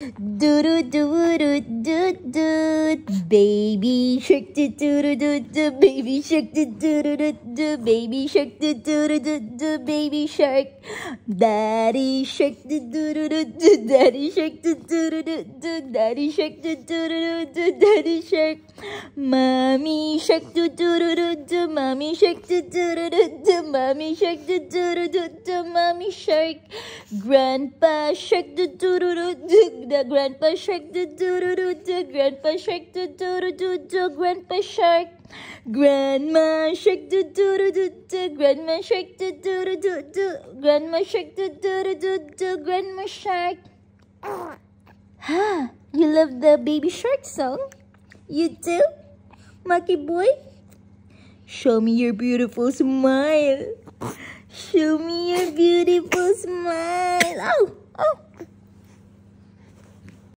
Do do do do do do baby shark do do do do baby shark do do do do baby shark do do do do baby shark daddy shark do do do do daddy shark do do do do daddy shark do do do do daddy shark mommy shark do do do do mommy shark do do do do mommy shark do do do do mommy shark grandpa shark do do do do the grandpa shark, do do do do do. Grandpa shark, do do do do do. Grandpa shark. Grandma shark, do do do do do. Grandma shark, do do do do do. Grandma shark, do do do do do. Grandma shark. Huh? You love the baby shark song? You do, Monkey boy? Show me your beautiful smile. Show me your beautiful smile. Oh, oh.